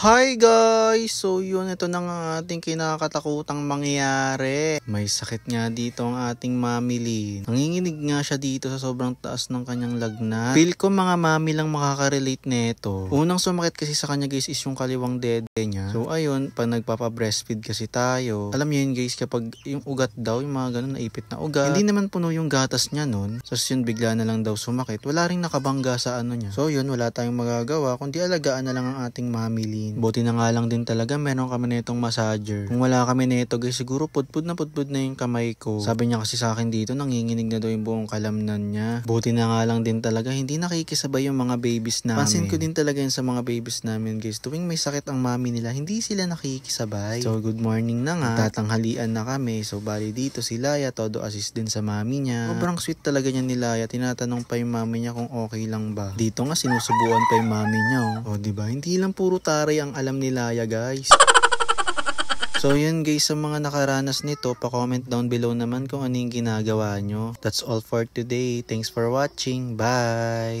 Hi guys! So yun, ito na nga ating kinakatakutang mangyayari. May sakit nga dito ang ating Lynn. Nanginginig nga siya dito sa sobrang taas ng kanyang lagnat. Feel ko mga mami lang makaka-relate nito. Unang sumakit kasi sa kanya guys is yung kaliwang dede niya. So ayun, pag nagpapa-breastfeed kasi tayo, alam niyo yun guys, kapag yung ugat daw, yung mga ganun naipit na ugat, hindi naman puno yung gatas niya nun. So yun, bigla na lang daw sumakit. Wala rin nakabangga sa ano niya. So yun, wala tayong magagawa kundi alagaan na lang ang ating mamili namin. Buti na nga lang din talaga meron kami nitong massager. Kung wala kami nito guys, siguro pudpud na pudpud na yung kamay ko. Sabi niya kasi sa akin dito, nanginginig na daw yung buong kalamnan niya. Buti na nga lang din talaga, hindi nakikisabay yung mga babies namin. Pansin ko din talaga yun sa mga babies namin guys. Tuwing may sakit ang mami nila, hindi sila nakikisabay. So good morning na nga. Tatanghalian na kami. So bali dito si Laya, todo assist din sa mami niya. Sobrang sweet talaga niya ni Laya. Tinatanong pa yung mami niya kung okay lang ba. Dito nga sinusubuan pa yung mami niya. Oh, oh di ba? Hindi lang puro taray ang alam ni Laya guys. So yun guys, sa mga nakaranas nito, pa-comment down below naman kung ano yung ginagawa nyo. That's all for today. Thanks for watching. Bye!